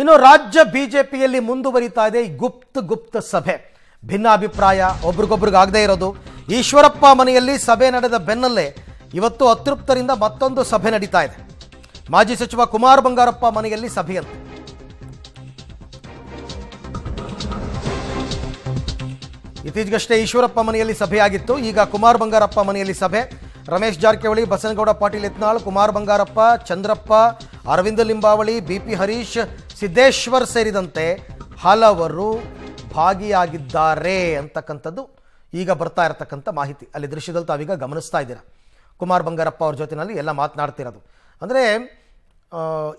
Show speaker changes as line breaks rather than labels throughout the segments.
ಇನ್ನು ರಾಜ್ಯ ಬಿಜೆಪಿಯಲ್ಲಿ ಮುಂದುವರಿತಾ ಇದೆ ಗುಪ್ತ ಗುಪ್ತ ಸಭೆ ಭಿನ್ನಾಭಿಪ್ರಾಯ ಆಗದೇ ಇರೋದು ಈಶ್ವರಪ್ಪ ಮನೆಯಲ್ಲಿ ಸಭೆ ನಡೆದ ಬೆನ್ನಲ್ಲೇ ಇವತ್ತು ಅತೃಪ್ತರಿಂದ ಮತ್ತೊಂದು ಸಭೆ ನಡೀತಾ ಇದೆ ಮಾಜಿ ಸಚಿವ ಕುಮಾರ್ ಬಂಗಾರಪ್ಪ ಮನೆಯಲ್ಲಿ ಸಭೆಯಂತೆ ಇತ್ತೀಚೆಗಷ್ಟೇ ಈಶ್ವರಪ್ಪ ಮನೆಯಲ್ಲಿ ಸಭೆಯಾಗಿತ್ತು ಈಗ ಕುಮಾರ್ ಬಂಗಾರಪ್ಪ ಮನೆಯಲ್ಲಿ ಸಭೆ ರಮೇಶ್ ಜಾರಕಿಹೊಳಿ ಬಸನಗೌಡ ಪಾಟೀಲ್ ಯತ್ನಾಳ್ ಕುಮಾರ್ ಬಂಗಾರಪ್ಪ ಚಂದ್ರಪ್ಪ ಅರವಿಂದ ಲಿಂಬಾವಳಿ ಬಿಪಿ ಹರೀಶ್ ಸಿದ್ದೇಶ್ವರ್ ಸೇರಿದಂತೆ ಹಲವರು ಭಾಗಿಯಾಗಿದ್ದಾರೆ ಅಂತಕ್ಕಂಥದ್ದು ಈಗ ಬರ್ತಾ ಇರತಕ್ಕಂಥ ಮಾಹಿತಿ ಅಲ್ಲಿ ದೃಶ್ಯದಲ್ಲಿ ತಾವೀಗ ಗಮನಿಸ್ತಾ ಇದ್ದೀರಾ ಕುಮಾರ್ ಬಂಗಾರಪ್ಪ ಅವ್ರ ಜೊತೆಯಲ್ಲಿ ಎಲ್ಲ ಮಾತನಾಡ್ತಿರೋದು ಅಂದರೆ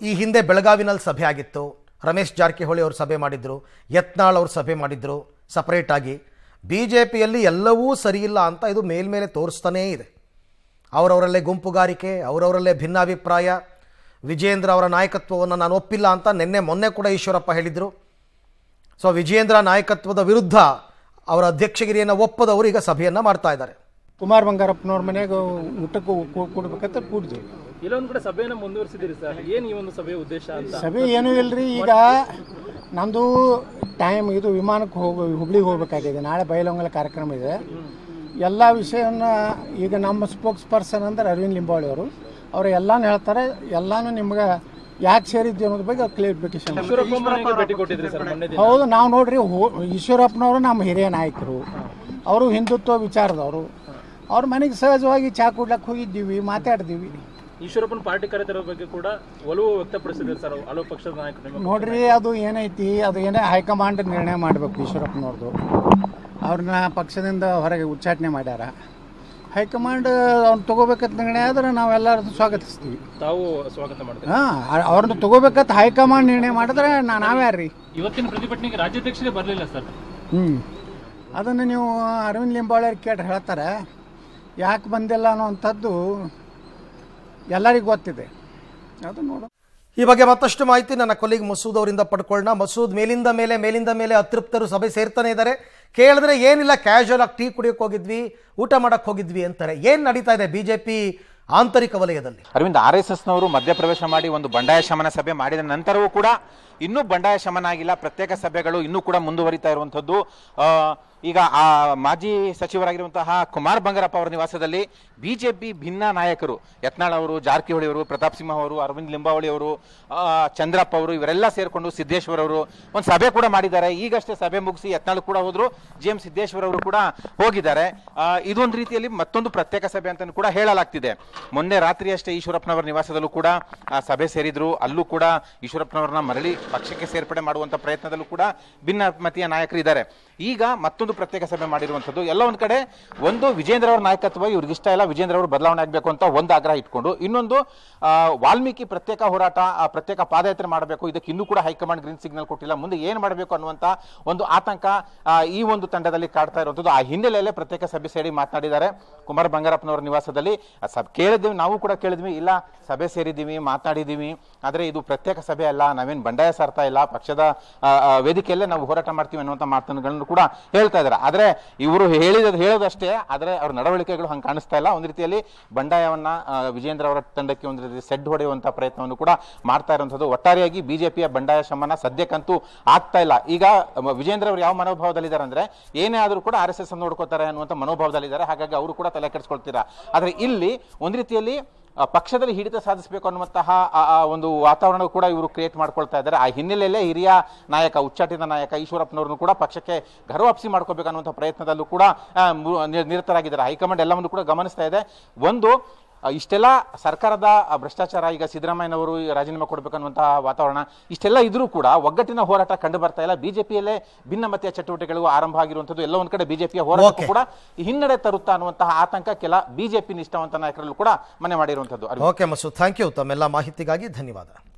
ಈ ಹಿಂದೆ ಬೆಳಗಾವಿನಲ್ಲಿ ಸಭೆ ಆಗಿತ್ತು ರಮೇಶ್ ಜಾರಕಿಹೊಳಿ ಅವರು ಸಭೆ ಮಾಡಿದರು ಯತ್ನಾಳ್ ಅವರು ಸಭೆ ಮಾಡಿದರು ಸಪ್ರೇಟಾಗಿ ಬಿ ಜೆ ಪಿಯಲ್ಲಿ ಎಲ್ಲವೂ ಸರಿಯಿಲ್ಲ ಅಂತ ಇದು ಮೇಲ್ಮೇಲೆ ತೋರಿಸ್ತಾನೇ ಇದೆ ಅವರವರಲ್ಲೇ ಗುಂಪುಗಾರಿಕೆ ಅವರವರಲ್ಲೇ ಭಿನ್ನಾಭಿಪ್ರಾಯ ವಿಜಯೇಂದ್ರ ಅವರ ನಾಯಕತ್ವವನ್ನು ನಾನು ಒಪ್ಪಿಲ್ಲ ಅಂತ ನಿನ್ನೆ ಮೊನ್ನೆ ಕೂಡ ಈಶ್ವರಪ್ಪ ಹೇಳಿದರು ಸೊ ವಿಜಯೇಂದ್ರ ನಾಯಕತ್ವದ ವಿರುದ್ಧ ಅವರ ಅಧ್ಯಕ್ಷಗಿರಿಯನ್ನು ಒಪ್ಪದವರು ಈಗ ಸಭೆಯನ್ನು ಮಾಡ್ತಾ ಇದ್ದಾರೆ ಕುಮಾರ್ ಬಂಗಾರಪ್ಪನವ್ರ ಮನೆಗೆ ಊಟಕ್ಕೂ ಕೊಡ್ಬೇಕಂತ ಕೂಡಿದ್ವಿ
ಇಲ್ಲೊಂದು ಕೂಡ ಸಭೆಯನ್ನು ಮುಂದುವರಿಸಿದಿರಿ ಸರ್ ಏನು ಈ ಒಂದು ಸಭೆಯ ಉದ್ದೇಶ ಸಭೆ ಏನೂ ಇಲ್ರಿ ಈಗ
ನಂದು ಟೈಮ್ ಇದು ವಿಮಾನಕ್ಕೆ ಹೋಗಿ ಹುಬ್ಳಿಗೆ ಹೋಗಬೇಕಾಗಿದೆ ನಾಳೆ ಬಯಲೊಂಗಲ ಕಾರ್ಯಕ್ರಮ ಇದೆ ಎಲ್ಲ ವಿಷಯವನ್ನು ಈಗ ನಮ್ಮ ಸ್ಪೋಕ್ಸ್ ಪರ್ಸನ್ ಅಂದರೆ ಅರವಿಂದ್ ಲಿಂಬಾವಳಿ ಅವರು ಅವ್ರು ಎಲ್ಲಾನು ಹೇಳ್ತಾರೆ ಎಲ್ಲಾನು ನಿಮ್ಗೆ ಯಾಕೆ ಸೇರಿದ್ದು ಅನ್ನೋದ್ರ ಬಗ್ಗೆ ಕ್ಲೇರಿಫಿಕೇಶನ್ ಹೌದು ನಾವು ನೋಡ್ರಿ ಈಶ್ವರಪ್ಪನವರು ನಮ್ಮ ಹಿರಿಯ ನಾಯಕರು ಅವರು ಹಿಂದುತ್ವ ವಿಚಾರದವರು ಅವ್ರ ಮನೆಗೆ ಸಹಜವಾಗಿ ಚಾ ಕುಡ್ಲಕ್ಕೆ ಹೋಗಿದ್ದೀವಿ ಮಾತಾಡ್ತೀವಿ
ಈಶ್ವರಪ್ಪನ ಪಾರ್ಟಿ ಕರೆತರ ಬಗ್ಗೆ ಕೂಡ ಒಲವು ವ್ಯಕ್ತಪಡಿಸಿದ್ರೆ ಸರ್ ಹಲವು ಪಕ್ಷದ ನಾಯಕರು ನೋಡ್ರಿ
ಅದು ಏನೈತಿ ಅದು ಏನೇ ಹೈಕಮಾಂಡ್ ನಿರ್ಣಯ ಮಾಡಬೇಕು ಈಶ್ವರಪ್ಪನವ್ರದ್ದು ಅವ್ರನ್ನ ಪಕ್ಷದಿಂದ ಹೊರಗೆ ಉಚ್ಚಾಟನೆ ಮಾಡ್ಯಾರ ಹೈಕಮಾಂಡ್ ಅವ್ನು ತಗೋಬೇಕಂತ ನಿರ್ಣಯ ಆದರೆ ನಾವೆಲ್ಲರದ್ದು ಸ್ವಾಗತಿಸ್ತೀವಿ ತಾವು ಸ್ವಾಗತ ಮಾಡ್ತೀವಿ ಹಾಂ ಅವ್ರನ್ನ ತಗೋಬೇಕಂತ ಹೈಕಮಾಂಡ್ ನಿರ್ಣಯ ಮಾಡಿದ್ರೆ ನಾ ನಾವ್ಯಾರ್ರಿ ಇವತ್ತಿನ ಪ್ರತಿಭಟನೆಗೆ ರಾಜ್ಯಾಧ್ಯಕ್ಷರೇ ಬರಲಿಲ್ಲ ಸರ್ ಹ್ಞೂ ಅದನ್ನು ನೀವು ಅರವಿಂದ್ ಲಿಂಬಾವಳಿ ಕೇಳಿ ಹೇಳ್ತಾರೆ ಯಾಕೆ ಬಂದಿಲ್ಲ ಅನ್ನೋವಂಥದ್ದು
ಎಲ್ಲರಿಗೂ ಗೊತ್ತಿದೆ ಅದು ನೋಡೋಣ ಈ ಬಗ್ಗೆ ಮತ್ತಷ್ಟು ಮಾಹಿತಿ ನನ್ನ ಕೊಲ್ಲಿಗೆ ಮಸೂದ್ ಅವರಿಂದ ಪಡ್ಕೊಳ್ಳೋಣ ಮಸೂದ್ ಮೇಲಿಂದ ಮೇಲೆ ಮೇಲಿಂದ ಮೇಲೆ ಅತೃಪ್ತರು ಸಭೆ ಸೇರ್ತಾನೆ ಇದ್ದಾರೆ ಕೇಳಿದ್ರೆ ಏನಿಲ್ಲ ಕ್ಯಾಶುವಲ್ ಆಗಿ ಟೀ ಕುಡಿಯೋಕೆ ಹೋಗಿದ್ವಿ ಊಟ ಮಾಡೋಕ್ಕೆ ಹೋಗಿದ್ವಿ ಅಂತಾರೆ ಏನು ನಡೀತಾ ಇದೆ ಬಿ ಜೆ ಪಿ ಆಂತರಿಕ ವಲಯದಲ್ಲಿ
ಅರವಿಂದ್ ಆರ್ ಎಸ್ ಎಸ್ನವರು ಮಧ್ಯಪ್ರವೇಶ ಮಾಡಿ ಒಂದು ಬಂಡಾಯ ಶಮನ ಸಭೆ ಮಾಡಿದ ನಂತರವೂ ಕೂಡ ಇನ್ನೂ ಬಂಡಾಯ ಶಮನ ಆಗಿಲ್ಲ ಪ್ರತ್ಯೇಕ ಸಭೆಗಳು ಇನ್ನೂ ಕೂಡ ಮುಂದುವರಿತಾ ಇರುವಂಥದ್ದು ಈಗ ಆ ಮಾಜಿ ಸಚಿವರಾಗಿರುವಂತಹ ಕುಮಾರ್ ಬಂಗಾರಪ್ಪ ಅವರ ನಿವಾಸದಲ್ಲಿ ಬಿಜೆಪಿ ಭಿನ್ನ ನಾಯಕರು ಯತ್ನಾಳ್ ಅವರು ಜಾರಕಿಹೊಳಿ ಅವರು ಪ್ರತಾಪ್ ಸಿಂಹ ಅವರು ಅರವಿಂದ್ ಲಿಂಬಾವಳಿ ಅವರು ಚಂದ್ರಪ್ಪ ಅವರು ಇವರೆಲ್ಲ ಸೇರಿಕೊಂಡು ಸಿದ್ದೇಶ್ವರ ಅವರು ಒಂದು ಸಭೆ ಕೂಡ ಮಾಡಿದ್ದಾರೆ ಈಗಷ್ಟೇ ಸಭೆ ಮುಗಿಸಿ ಯತ್ನಾಳ್ ಕೂಡ ಹೋದರು ಜಿ ಎಂ ಸಿದ್ದೇಶ್ವರ ಅವರು ಕೂಡ ಹೋಗಿದ್ದಾರೆ ಇದೊಂದು ರೀತಿಯಲ್ಲಿ ಮತ್ತೊಂದು ಪ್ರತ್ಯೇಕ ಸಭೆ ಅಂತಲೂ ಕೂಡ ಹೇಳಲಾಗ್ತಿದೆ ಮೊನ್ನೆ ರಾತ್ರಿ ಅಷ್ಟೇ ಈಶ್ವರಪ್ಪನವರ ನಿವಾಸದಲ್ಲೂ ಕೂಡ ಸಭೆ ಸೇರಿದ್ರು ಅಲ್ಲೂ ಕೂಡ ಈಶ್ವರಪ್ಪನವ್ರನ್ನ ಮರಳಿ ಪಕ್ಷಕ್ಕೆ ಸೇರ್ಪಡೆ ಮಾಡುವಂಥ ಪ್ರಯತ್ನದಲ್ಲೂ ಕೂಡ ಭಿನ್ನಮತೀಯ ನಾಯಕರು ಇದ್ದಾರೆ ಈಗ ಮತ್ತೊಂದು ಪ್ರತ್ಯೇಕ ಸಭೆ ಮಾಡಿರುವಂಥದ್ದು ಎಲ್ಲ ಒಂದು ಕಡೆ ಒಂದು ವಿಜೇಂದ್ರ ಅವರ ನಾಯಕತ್ವ ಇವ್ರಿಗಿಷ್ಟ ಇಲ್ಲ ವಿಜೇಂದ್ರ ಅವರು ಬದಲಾವಣೆ ಆಗಬೇಕು ಅಂತ ಒಂದು ಆಗ್ರಹ ಇಟ್ಕೊಂಡು ಇನ್ನೊಂದು ವಾಲ್ಮೀಕಿ ಪ್ರತ್ಯೇಕ ಹೋರಾಟ ಪ್ರತ್ಯೇಕ ಪಾದಯಾತ್ರೆ ಮಾಡಬೇಕು ಇದಕ್ಕೆ ಇನ್ನೂ ಕೂಡ ಹೈಕಮಾಂಡ್ ಗ್ರೀನ್ ಸಿಗ್ನಲ್ ಕೊಟ್ಟಿಲ್ಲ ಮುಂದೆ ಏನು ಮಾಡಬೇಕು ಅನ್ನುವಂಥ ಒಂದು ಆತಂಕ ಈ ಒಂದು ತಂಡದಲ್ಲಿ ಕಾಡ್ತಾ ಇರುವಂಥದ್ದು ಆ ಹಿನ್ನೆಲೆಯಲ್ಲೇ ಪ್ರತ್ಯೇಕ ಸಭೆ ಸೇರಿ ಮಾತನಾಡಿದ್ದಾರೆ ಕುಮಾರ್ ಬಂಗಾರಪ್ಪನವರ ನಿವಾಸದಲ್ಲಿ ಸಬ್ ಕೇಳಿದ್ವಿ ನಾವು ಕೂಡ ಕೇಳಿದ್ವಿ ಇಲ್ಲ ಸಭೆ ಸೇರಿದ್ದೀವಿ ಮಾತಾಡಿದ್ದೀವಿ ಆದರೆ ಇದು ಪ್ರತ್ಯೇಕ ಸಭೆ ಅಲ್ಲ ನಾವೇನು ಬಂಡಾಯ ಸಾರ್ತಾ ಇಲ್ಲ ಪಕ್ಷದ ವೇದಿಕೆಯಲ್ಲೇ ನಾವು ಹೋರಾಟ ಮಾಡ್ತೀವಿ ಅನ್ನುವಂಥ ಮಾತುಗಳನ್ನು ಕೂಡ ಹೇಳ್ತಾ ಇದ್ದಾರೆ ಆದರೆ ಇವರು ಹೇಳಿದ ಹೇಳೋದಷ್ಟೇ ಆದರೆ ಅವ್ರ ನಡವಳಿಕೆಗಳು ಹಂಗೆ ಕಾಣಿಸ್ತಾ ಇಲ್ಲ ಒಂದು ರೀತಿಯಲ್ಲಿ ಬಂಡಾಯವನ್ನು ವಿಜೇಂದ್ರ ಅವರ ತಂಡಕ್ಕೆ ಒಂದು ರೀತಿ ಸೆಡ್ ಹೊಡೆಯುವಂಥ ಪ್ರಯತ್ನವನ್ನು ಕೂಡ ಮಾಡ್ತಾ ಇರುವಂಥದ್ದು ಒಟ್ಟಾರೆಯಾಗಿ ಪಿಯ ಬಂಡಾಯ ಶಮನ ಸದ್ಯಕ್ಕಂತೂ ಆಗ್ತಾ ಇಲ್ಲ ಈಗ ವಿಜೇಂದ್ರ ಅವರು ಯಾವ ಮನೋಭಾವದಲ್ಲಿದ್ದಾರೆ ಅಂದರೆ ಏನೇ ಆದರೂ ಕೂಡ ಆರ್ ಎಸ್ ಎಸ್ ನೋಡ್ಕೋತಾರೆ ಅನ್ನುವಂಥ ಮನೋಭಾವದಲ್ಲಿದ್ದಾರೆ ಹಾಗಾಗಿ ಅವರು ಕೂಡ ತಲೆ ಆದರೆ ಇಲ್ಲಿ ಒಂದು ರೀತಿಯಲ್ಲಿ ಪಕ್ಷದಲ್ಲಿ ಹಿಡಿತ ಸಾಧಿಸಬೇಕು ಅನ್ನುವಂತಹ ಒಂದು ವಾತಾವರಣ ಕೂಡ ಇವರು ಕ್ರಿಯೇಟ್ ಮಾಡ್ಕೊಳ್ತಾ ಇದ್ದಾರೆ ಆ ಹಿನ್ನೆಲೆಯಲ್ಲೇ ಹಿರಿಯ ನಾಯಕ ಉಚ್ಚಾಟಿತ ನಾಯಕ ಈಶ್ವರಪ್ಪನವ್ರನ್ನು ಕೂಡ ಪಕ್ಷಕ್ಕೆ ಗರ್ವಾಪ್ಸಿ ಮಾಡ್ಕೋಬೇಕು ಅನ್ನುವಂಥ ಪ್ರಯತ್ನದಲ್ಲೂ ಕೂಡ ನಿರತರಾಗಿದ್ದಾರೆ ಹೈಕಮಾಂಡ್ ಎಲ್ಲವನ್ನು ಕೂಡ ಗಮನಿಸ್ತಾ ಇದೆ ಒಂದು ಇಷ್ಟೆಲ್ಲ ಸರ್ಕಾರದ ಭ್ರಷ್ಟಾಚಾರ ಈಗ ಸಿದ್ದರಾಮಯ್ಯನವರು ರಾಜೀನಾಮೆ ಕೊಡಬೇಕನ್ನುವಂತಹ ವಾತಾವರಣ ಇಷ್ಟೆಲ್ಲ ಇದ್ರೂ ಕೂಡ ಒಗ್ಗಟ್ಟಿನ ಹೋರಾಟ ಕಂಡು ಬರ್ತಾ ಇಲ್ಲ ಬಿಜೆಪಿಯಲ್ಲೇ ಭಿನ್ನಮತೀಯ ಚಟುವಟಿಕೆಗಳು ಆರಂಭ ಆಗಿರುವಂಥದ್ದು ಎಲ್ಲ ಒಂದು ಕಡೆ ಬಿಜೆಪಿಯ ಹೋರಾಟ ಕೂಡ ಹಿನ್ನಡೆ ತರುತ್ತಾ ಅನ್ನುವಂತಹ ಆತಂಕ ಕೆಲ ಬಿಜೆಪಿ ನಿಷ್ಠಾವಂತ ನಾಯಕರಲ್ಲೂ ಕೂಡ ಮನೆ ಮಾಡಿರುವಂಥದ್ದು
ಓಕೆ ಮಸೂದ್ ಥ್ಯಾಂಕ್ ಯು ತಮ್ಮೆಲ್ಲ ಮಾಹಿತಿಗಾಗಿ ಧನ್ಯವಾದ